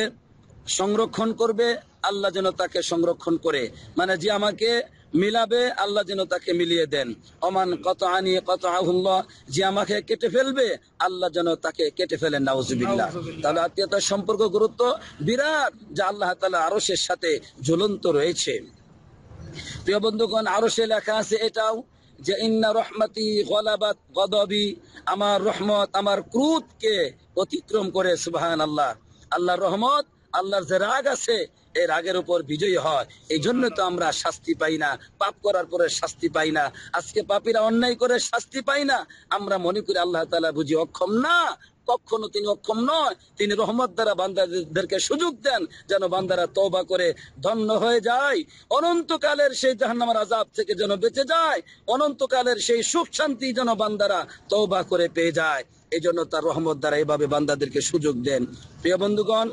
সংরক্ষণ করবে আল্লাহ যেন তাকে সংরক্ষণ করে মানে যে আমাকে মিলাবে আল্লাহ যেন তাকে মিলিয়ে দেন অমান কত আনি কত আহুল্লাহ যে আমাকে কেটে ফেলবে আল্লাহ যেন তাকে কেটে ফেলেন নাউজুবিল্লাহ তাহলে আত্মীয়তার সম্পর্ক গুরুত্ব বিরাট যা আল্লাহ তালা আরসের সাথে ঝুলন্ত রয়েছে প্রিয় বন্ধুগণ আরসে লেখা আছে এটাও যে ইন্না রহমাতি গলাবাত গদবি আমার রহমত আমার ক্রুদকে অতিক্রম করে সুবাহান আল্লাহ আল্লাহ রহমত আল্লাহর যে রাগ আছে এই রাগের উপর বিজয়ী হয় এই জন্য তো আমরা শাস্তি পাই না পাপ করার পরে শাস্তি পাই না আজকে পাপিরা অন্যায় করে শাস্তি পাই না আমরা মনে করি আল্লাহ তালা বুঝি অক্ষম না কখনো তিনি অক্ষম নয় তিনি রহমত দ্বারা বান্দাদেরকে সুযোগ দেন যেন বান্দারা তবা করে ধন্য হয়ে যায় অনন্তকালের সেই জাহান্নামার আজাব থেকে যেন বেঁচে যায় অনন্তকালের সেই সুখ শান্তি যেন বান্দারা তবা করে পেয়ে যায় এই জন্য তার রহমত দ্বারা এভাবে বান্দাদেরকে সুযোগ দেন প্রিয় বন্ধুগণ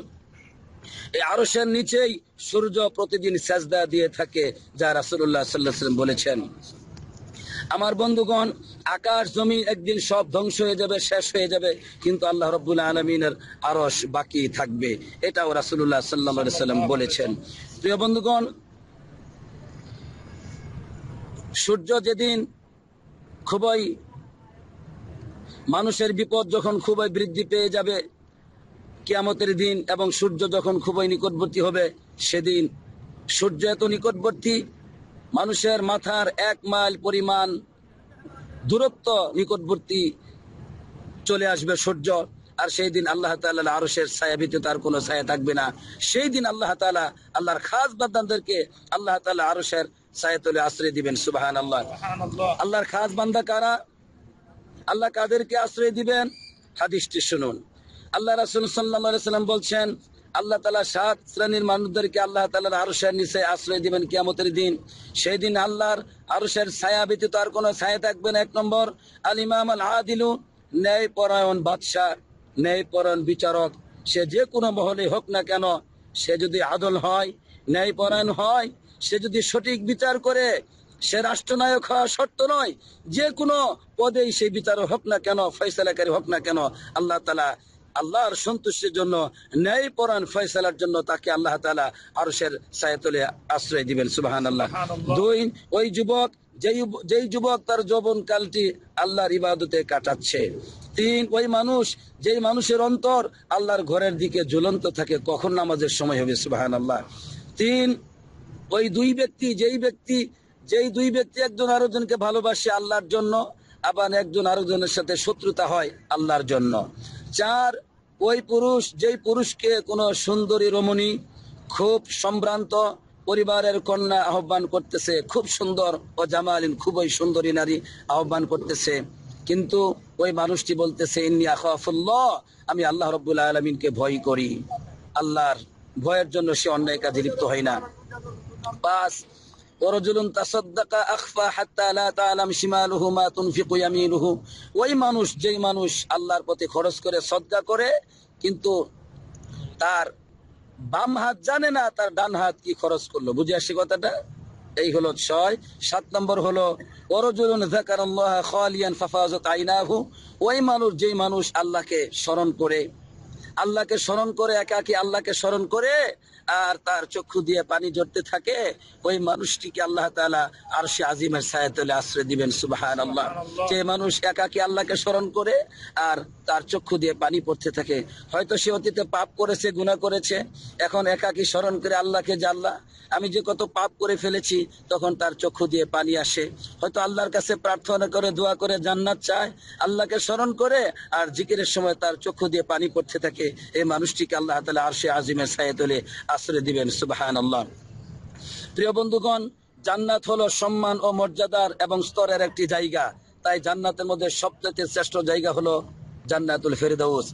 এই আরসের নিচেই সূর্য প্রতিদিন সাজদা দিয়ে থাকে যা রাসুল্লাহ সাল্লাম বলেছেন আমার বন্ধুগণ আকাশ জমি একদিন সব ধ্বংস হয়ে যাবে শেষ হয়ে যাবে কিন্তু আল্লাহ রব্বুল আলমিনের আরস বাকি থাকবে এটাও রাসুল্লাহ সাল্লাহ সাল্লাম বলেছেন প্রিয় বন্ধুগণ সূর্য যেদিন খুবই মানুষের বিপদ যখন খুবই বৃদ্ধি পেয়ে যাবে কিয়ামতের দিন এবং সূর্য যখন খুবই নিকটবর্তী হবে সেদিন সূর্য এত নিকটবর্তী মানুষের মাথার এক মাইল পরিমাণ দূরত্ব নিকটবর্তী চলে আসবে সূর্য আর সেই দিন আল্লাহ তাল্লাহ আরসের ছায়াভিতে তার কোনো ছায়া থাকবে না সেই দিন আল্লাহ তালা আল্লাহর খাস বাদানদেরকে আল্লাহ তালা আরসের ছায়া তলে আশ্রয় দিবেন সুবাহান আল্লাহ আল্লাহর খাস বান্দা কারা আল্লাহ কাদেরকে আশ্রয় দিবেন হাদিসটি শুনুন আল্লাহ রাসুল সাল্লাম বলছেন আল্লাহ তালা সাত শ্রেণীর মানুষদেরকে আল্লাহ তালার আরশের নিচে আশ্রয় দিবেন কিয়ামতের দিন সেই দিন আল্লাহর আরশের ছায়া ব্যতীত আর কোনো ছায়া থাকবে না এক নম্বর আল ইমাম আল আদিলু ন্যায় পরায়ণ বাদশাহ ন্যায় পরায়ণ বিচারক সে যে কোনো মহলে হোক না কেন সে যদি আদল হয় ন্যায় পরায়ণ হয় সে যদি সঠিক বিচার করে সে রাষ্ট্রনায়ক হওয়া শর্ত নয় যে কোনো পদেই সেই বিচার হোক না কেন ফয়সালাকারী হোক না কেন আল্লাহ তালা আল্লাহর সন্তুষ্টির জন্য ন্যায় পরায়ণ ফয়সালার জন্য তাকে আল্লাহ তালা আরসের সায়তলে আশ্রয় দিবেন সুবাহান আল্লাহ দুই ওই যুবক যেই যেই যুবক তার যৌবন কালটি আল্লাহর ইবাদতে কাটাচ্ছে তিন ওই মানুষ যেই মানুষের অন্তর আল্লাহর ঘরের দিকে জ্বলন্ত থাকে কখন নামাজের সময় হবে সুবাহান আল্লাহ তিন ওই দুই ব্যক্তি যেই ব্যক্তি যেই দুই ব্যক্তি একজন জনকে ভালোবাসে আল্লাহর জন্য আবার একজন আরো জনের সাথে শত্রুতা হয় আল্লাহর জন্য চার ওই পুরুষ যেই পুরুষকে কোন সুন্দরী রমণী খুব সম্ভ্রান্ত পরিবারের কন্যা আহ্বান করতেছে খুব সুন্দর ও জামালিন খুবই সুন্দরী নারী আহ্বান করতেছে কিন্তু ওই মানুষটি বলতেছে আমি আল্লাহ রব্বুল আলমিনকে ভয় করি আল্লাহর ভয়ের জন্য সে অন্যায় কাজে লিপ্ত হয় না পাঁচ আখফা মা ওই মানুষ যেই মানুষ আল্লাহর প্রতি খরচ করে সদকা করে কিন্তু তার বাম হাত জানে না তার ডান হাত কি খরচ করলো বুঝে আসছে কথাটা এই হলো ছয় সাত নম্বর হলো ওই মানুষ যেই মানুষ আল্লাহকে স্মরণ করে আল্লাহকে স্মরণ করে একাকি আল্লাহকে স্মরণ করে আর তার চক্ষু দিয়ে পানি ঝরতে থাকে ওই মানুষটিকে আল্লাহ তালা আর সে আজিমের সায়াতলে আশ্রয় দিবেন সুবাহান আল্লাহ যে মানুষ একাকে আল্লাহকে স্মরণ করে আর তার চক্ষু দিয়ে পানি পড়তে থাকে হয়তো সে অতীতে পাপ করেছে গুণা করেছে এখন একাকি স্মরণ করে আল্লাহকে জানলা আমি যে কত পাপ করে ফেলেছি তখন তার চক্ষু দিয়ে পানি আসে হয়তো আল্লাহর কাছে প্রার্থনা করে দোয়া করে জান্নাত চায় আল্লাহকে স্মরণ করে আর জিকিরের সময় তার চক্ষু দিয়ে পানি পড়তে থাকে এই মানুষটিকে আল্লাহ তালা আর সে আজিমের সায়াতলে আশ্রয় দিবেন সুবাহান আল্লাহ প্রিয় বন্ধুগণ জান্নাত হলো সম্মান ও মর্যাদার এবং স্তরের একটি জায়গা তাই জান্নাতের মধ্যে সবচেয়ে শ্রেষ্ঠ জায়গা হলো জান্নাতুল ফেরদৌস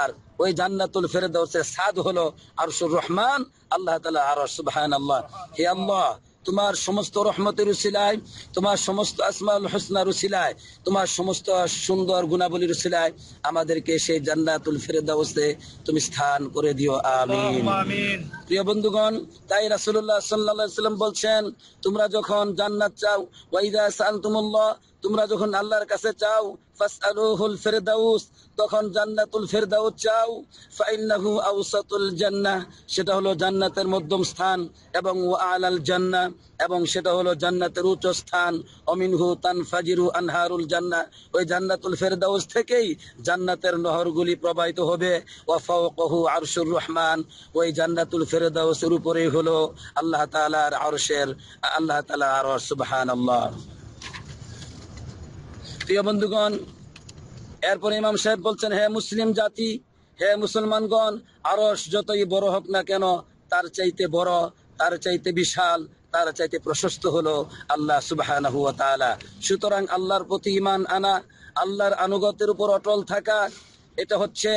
আর ওই জান্নাতুল ফেরদৌসের সাদ হলো আরশুর রহমান আল্লাহ তালা আর সুবাহান আল্লাহ হে আল্লাহ তোমার সমস্ত রহমতের উসিলায় তোমার সমস্ত আসমাল হোসনার উসিলায় তোমার সমস্ত সুন্দর গুণাবলীর উসিলায় আমাদেরকে সেই জান্নাতুল ফেরেদাউসে তুমি স্থান করে দিও আমিন প্রিয় বন্ধুগণ তাই রাসুল্লাহ সাল্লাহ সাল্লাম বলছেন তোমরা যখন জান্নাত চাও ওয়াইদা সাল তুমুল্লাহ তোমরা যখন আল্লাহর কাছে চাও ফাসআলুহুল ফেরদাউস তখন জান্নাতুল ফেরদাউস চাও ফাইন্নাহু আউসাতুল জান্নাহ সেটা হলো জান্নাতের মধ্যম স্থান এবং আলাল জান্নাহ এবং সেটা হলো জান্নাতের উচ্চ স্থান অমিনহু তানফাজিরু আনহারুল জান্নাহ ওই জান্নাতুল ফেরদাউস থেকেই জান্নাতের নহরগুলি প্রবাহিত হবে ওয়া ফাওকাহু আরশুর রহমান ওই জান্নাতুল ফেরদাউসের উপরেই হলো আল্লাহ তাআলার আরশের আল্লাহ তাআলা আরশ সুবহানাল্লাহ প্রিয় বন্ধুগণ এরপর ইমাম সাহেব বলছেন হে মুসলিম জাতি হে মুসলমানগণ আরস যতই বড় হোক না কেন তার চাইতে বড় তার চাইতে বিশাল তার চাইতে প্রশস্ত হলো আল্লাহ সুবাহ সুতরাং আল্লাহর প্রতি ইমান আনা আল্লাহর আনুগত্যের উপর অটল থাকা এটা হচ্ছে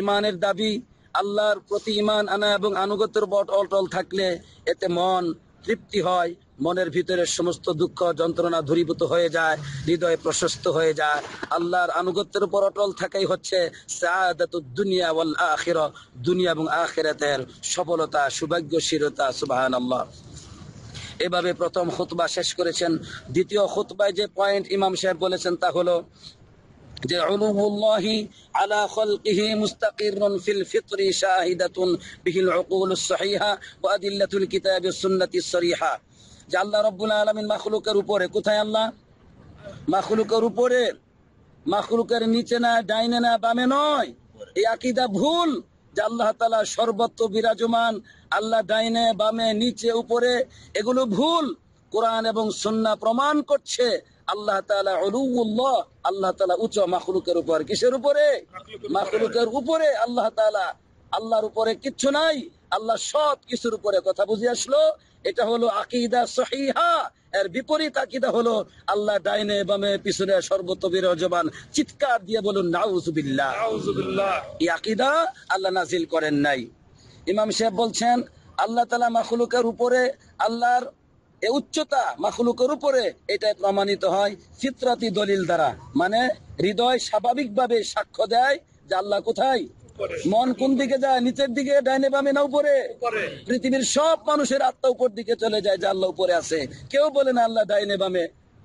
ইমানের দাবি আল্লাহর প্রতি ইমান আনা এবং আনুগত্যের উপর অটল থাকলে এতে মন তৃপ্তি হয় মনের ভিতরে সমস্ত দুঃখ যন্ত্রণা দূরীভূত হয়ে যায় হৃদয় প্রশস্ত হয়ে যায় আল্লাহর আনুগত্যের উপর অটল থাকাই হচ্ছে দুনিয়া দুনিয়া এবং আখেরাতের সফলতা সৌভাগ্যশীলতা সুবাহান আল্লাহ এভাবে প্রথম হুতবা শেষ করেছেন দ্বিতীয় হুতবায় যে পয়েন্ট ইমাম সাহেব বলেছেন তা হলো যে আলা ফিতরি সুন্নতি সরিহা আল্লাহ রব্বুল মাখলুকের উপরে কোথায় আল্লাহ মাখলুকের উপরে মাখলুকের নিচে না ডাইনে না বামে নয় এই আকিদা ভুল যে আল্লাহ তালা সর্বত্র বিরাজমান আল্লাহ ডাইনে বামে নিচে উপরে এগুলো ভুল কোরআন এবং সন্না প্রমাণ করছে আল্লাহ তালা আল্লাহ মাখলুকের উপর কিসের উপরে মাখলুকের উপরে আল্লাহ তালা আল্লাহর উপরে কিচ্ছু নাই আল্লাহ সব কিছুর উপরে কথা বুঝে আসলো এটা হলো আকিদা সহিহা এর বিপরীত আকিদা হলো আল্লাহ ডাইনে বামে পিছনে সর্বত চিৎকার দিয়ে বলুন নাউজুবিল্লাহ এই আকিদা আল্লাহ নাজিল করেন নাই ইমাম সাহেব বলছেন আল্লাহ তালা মাখলুকের উপরে আল্লাহর এ উচ্চতা মাখলুকের উপরে এটা প্রমাণিত হয় ফিতরাতি দলিল দ্বারা মানে হৃদয় স্বাভাবিক ভাবে সাক্ষ্য দেয় যে আল্লাহ কোথায় মন কোন দিকে যায় নিচের দিকে ডাইনে বামে না উপরে পৃথিবীর সব মানুষের আত্মা উপর দিকে চলে যায় যে আল্লাহ উপরে আছে কেউ বলে না আল্লাহ ডাইনে বামে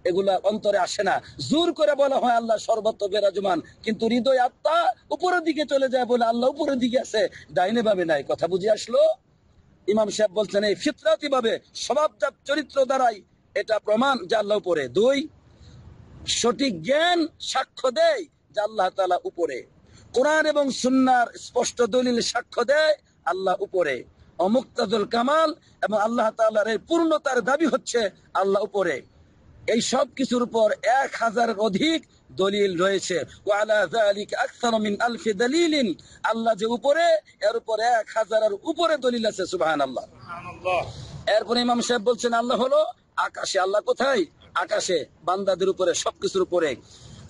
এগুলা অন্তরে আসে না জোর করে বলা হয় আল্লাহ সর্বত্র বেরাজমান কিন্তু হৃদয় আত্মা উপরের দিকে চলে যায় বলে আল্লাহ উপরের দিকে আছে ডাইনে বামে নাই কথা বুঝে আসলো ইমাম সাহেব বলছেন এই ফিতরাতি ভাবে স্বভাবজাত চরিত্র দ্বারাই এটা প্রমাণ জাল্লা উপরে দুই সঠিক জ্ঞান সাক্ষ্য দেয় জাল্লাহ তালা উপরে কোরআন এবং সুনার স্পষ্ট দলিল সাক্ষ্য দেয় আল্লাহ উপরে অমুক্তাদুল কামাল এবং আল্লাহ তাল্লাহার এই পূর্ণতার দাবি হচ্ছে আল্লাহ উপরে এই সব কিছুর উপর এক হাজারের অধিক দলিল রয়েছে আল্লাহ যে উপরে এর উপরে এক হাজারের উপরে দলিল আছে সুবাহান আল্লাহ এরপরে ইমাম সাহেব বলছেন আল্লাহ হলো আকাশে আল্লাহ কোথায় আকাশে বান্দাদের উপরে সবকিছুর উপরে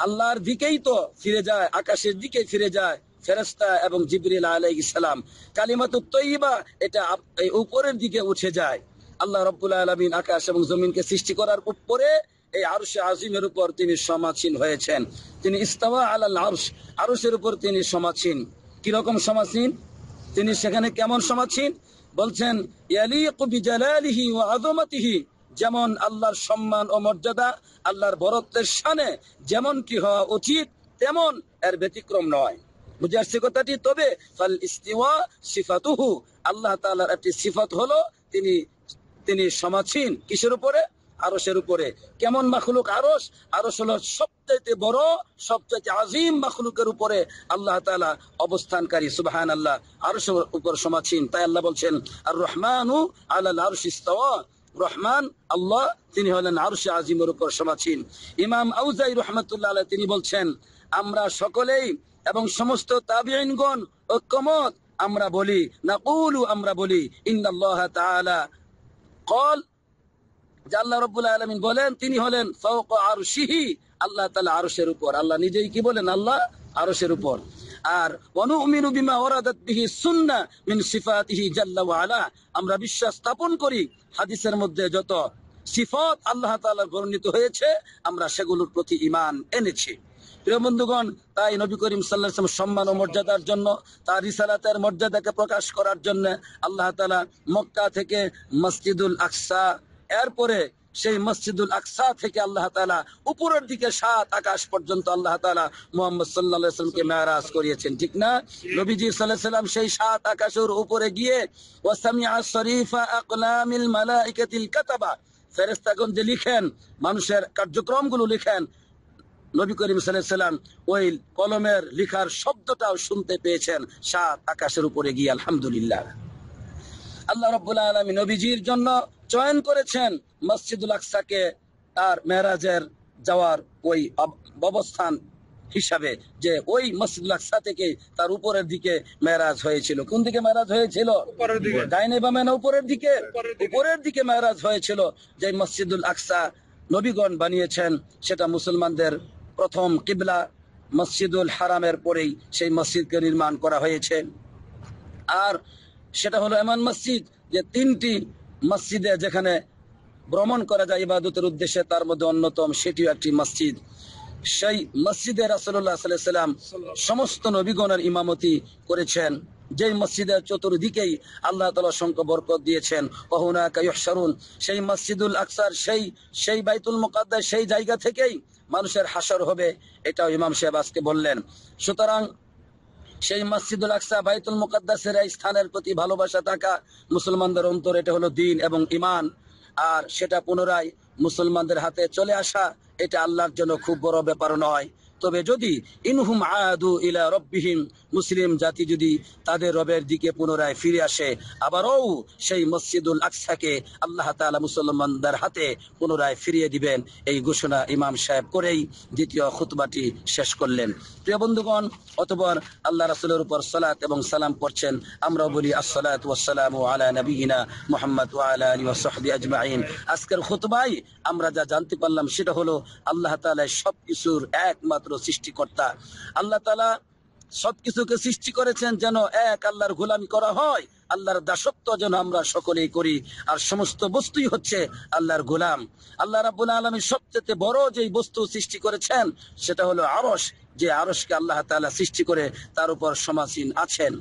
আল্লাহর দিকেই তো ফিরে যায় আকাশের দিকে ফিরে যায় ফেরস্তা এবং জিবরিল আলাই ইসলাম কালিমাত তৈবা এটা উপরের দিকে উঠে যায় আল্লাহ রবাহিন আকাশ এবং জমিনকে সৃষ্টি করার উপরে এই আরুষে আজিমের উপর তিনি সমাচীন হয়েছেন তিনি ইস্তাওয়া আলাল আরশ আরুষের উপর তিনি সমাচীন কিরকম সমাচীন তিনি সেখানে কেমন সমাচীন বলছেন যেমন আল্লাহর সম্মান ও মর্যাদা আল্লাহর বরত্বের সানে যেমন কি হওয়া উচিত তেমন এর ব্যতিক্রম নয় বুঝে আসছে কথাটি তবে ফাল ইস্তিওয়া সিফাতুহু আল্লাহ তালার একটি সিফাত হলো তিনি তিনি সমাচীন কিসের উপরে আরসের উপরে কেমন মাখলুক আরস আরস হলো সবচাইতে বড় সবচাইতে আজিম মাখলুকের উপরে আল্লাহ তালা অবস্থানকারী সুবাহান আল্লাহ আরসের উপর সমাচীন তাই আল্লাহ বলছেন আর রহমানু আল্লাহ আরস রহমান আল্লাহ তিনি হলেন আরশে আজিমের উপর সমাচীন ইমাম আউজাই রহমতুল্লাহ আল্লাহ তিনি বলছেন আমরা সকলেই এবং সমস্ত তাবিআইনগণ ঐক্যমত আমরা বলি না আমরা বলি ইন্দাল্লাহ কল যে আল্লাহ রবুল্লা আলমিন বলেন তিনি হলেন ফৌক আর সিহি আল্লাহ তালা আরসের উপর আল্লাহ নিজেই কি বলেন আল্লাহ আরসের উপর আর অনুমিনু আমরা বিশ্বাস স্থাপন করি হাদিসের মধ্যে যত সিফাত আল্লাহ তাআলা বর্ণিত হয়েছে আমরা সেগুলোর প্রতি ইমান এনেছি প্রিয় বন্ধুগণ তাই নবী করিম সাল্লাহ সম্মান ও মর্যাদার জন্য তার রিসালাতের মর্যাদাকে প্রকাশ করার জন্য আল্লাহ তালা মক্কা থেকে মসজিদুল আকসা এরপরে সেই মসজিদুল আকসা থেকে আল্লাহ তালা উপরের দিকে সাত আকাশ পর্যন্ত আল্লাহ তালা মোহাম্মদ সাল্লাহামকে মেয়ারাজ করিয়েছেন ঠিক না নবীজি সাল্লাহাম সেই সাত আকাশের উপরে গিয়ে ওয়াসামিয়া শরীফা আকলামিল মালাইকাতিল কাতাবা ফেরেস্তাগন যে লিখেন মানুষের কার্যক্রমগুলো লিখেন নবী করিম সাল্লাম ওই কলমের লিখার শব্দটাও শুনতে পেয়েছেন সাত আকাশের উপরে গিয়ে আলহামদুলিল্লাহ আল্লাহ রব্বুল্লাহ আলমী নবীজির জন্য চয়ন করেছেন মসজিদুল আকসাকে তার মেহরাজের যাওয়ার ওই অবস্থান হিসাবে যে ওই মসজিদুল আকসা থেকে তার উপরের দিকে মেরাজ হয়েছিল কোন দিকে মেরাজ হয়েছিল ডাইনে বামে না উপরের দিকে উপরের দিকে মেরাজ হয়েছিল যে মসজিদুল আকসা নবীগণ বানিয়েছেন সেটা মুসলমানদের প্রথম কিবলা মসজিদুল হারামের পরেই সেই মসজিদকে নির্মাণ করা হয়েছে আর সেটা হলো এমন মসজিদ যে তিনটি মসজিদে যেখানে ভ্রমণ করা যায় ইবাদতের উদ্দেশ্যে তার মধ্যে অন্যতম সেটিও একটি মসজিদ সেই মসজিদে রাসলাম সমস্ত নবীগণের ইমামতি করেছেন যেই মসজিদের চতুর্দিকেই আল্লাহ তালা সংখ্য বরকত দিয়েছেন কহুনা কাইহসারুন সেই মসজিদুল আকসার সেই সেই বাইতুল মোকাদ্দায় সেই জায়গা থেকেই মানুষের হাসর হবে এটাও ইমাম সাহেব আজকে বললেন সুতরাং সেই মসজিদুল আকসা বাইতুল মুকাদ্দাসের এই স্থানের প্রতি ভালোবাসা থাকা মুসলমানদের অন্তর এটা হলো দিন এবং ইমান আর সেটা পুনরায় মুসলমানদের হাতে চলে আসা এটা আল্লাহর জন্য খুব বড় ব্যাপার নয় তবে যদি ইনহুম আদু ইলা রব্বিহিম মুসলিম জাতি যদি তাদের রবের দিকে পুনরায় ফিরে আসে আবারও সেই মসজিদুল আকসাকে আল্লাহ তালা মুসলমানদের হাতে পুনরায় ফিরিয়ে দিবেন এই ঘোষণা ইমাম সাহেব করেই দ্বিতীয় খুতবাটি শেষ করলেন প্রিয় বন্ধুগণ অতপর আল্লাহ রাসুলের উপর সালাত এবং সালাম করছেন আমরা বলি আসসালাত ওয়াসালাম আলা নবীনা মোহাম্মদ ওয়ালা আলী ওসাহবি আজমাইন আজকের খুতবাই আমরা যা জানতে পারলাম সেটা হলো আল্লাহ তালা সব কিছুর একমাত্র হলো সৃষ্টিকর্তা আল্লাহ তালা সবকিছুকে সৃষ্টি করেছেন যেন এক আল্লাহর গোলামি করা হয় আল্লাহর দাসত্ব যেন আমরা সকলেই করি আর সমস্ত বস্তুই হচ্ছে আল্লাহর গোলাম আল্লাহ রাবুল আলমী সবচেয়ে বড় যেই বস্তু সৃষ্টি করেছেন সেটা হলো আরস যে আরসকে আল্লাহ তালা সৃষ্টি করে তার উপর সমাসীন আছেন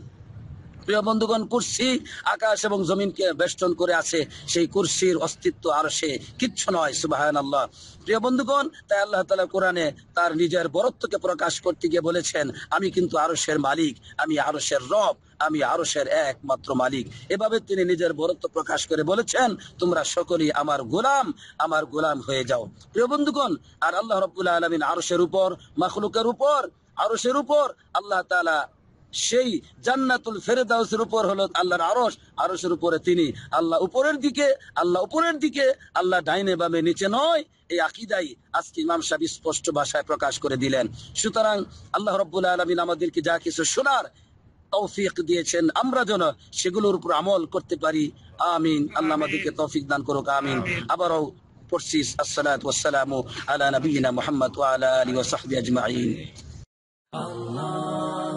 প্রিয় বন্ধুগণ কুর্সি আকাশ এবং জমিনকে বেষ্টন করে আছে সেই কুর্সির অস্তিত্ব আর সে কিচ্ছু নয় সুবাহন আল্লাহ প্রিয় বন্ধুগণ তাই আল্লাহ তালা কোরআনে তার নিজের বরত্বকে প্রকাশ করতে গিয়ে বলেছেন আমি কিন্তু আরসের মালিক আমি আরসের রব আমি আরসের একমাত্র মালিক এভাবে তিনি নিজের বরত্ব প্রকাশ করে বলেছেন তোমরা সকলেই আমার গোলাম আমার গোলাম হয়ে যাও প্রিয় বন্ধুগণ আর আল্লাহ রবুল্লাহ আলমিন আরসের উপর মাখলুকের উপর আরসের উপর আল্লাহ তালা সেই জান্নাতুল ফেরেদাউসের উপর হল আল্লাহর আরস আরসের উপরে তিনি আল্লাহ উপরের দিকে আল্লাহ উপরের দিকে আল্লাহ ডাইনে বামে নিচে নয় এই আকিদাই আজকে ইমাম সাহেব স্পষ্ট ভাষায় প্রকাশ করে দিলেন সুতরাং আল্লাহ রব্বুল আলমিন আমাদেরকে যা কিছু শোনার তৌফিক দিয়েছেন আমরা যেন সেগুলোর উপর আমল করতে পারি আমিন আল্লাহ আমাদেরকে তৌফিক দান করুক আমিন আবারও পড়ছি আসসালাত ওয়াসসালামু আলা নবীনা মুহাম্মদ ওয়া আলা আলিহি ওয়া সাহবিহি আজমাইন আল্লাহ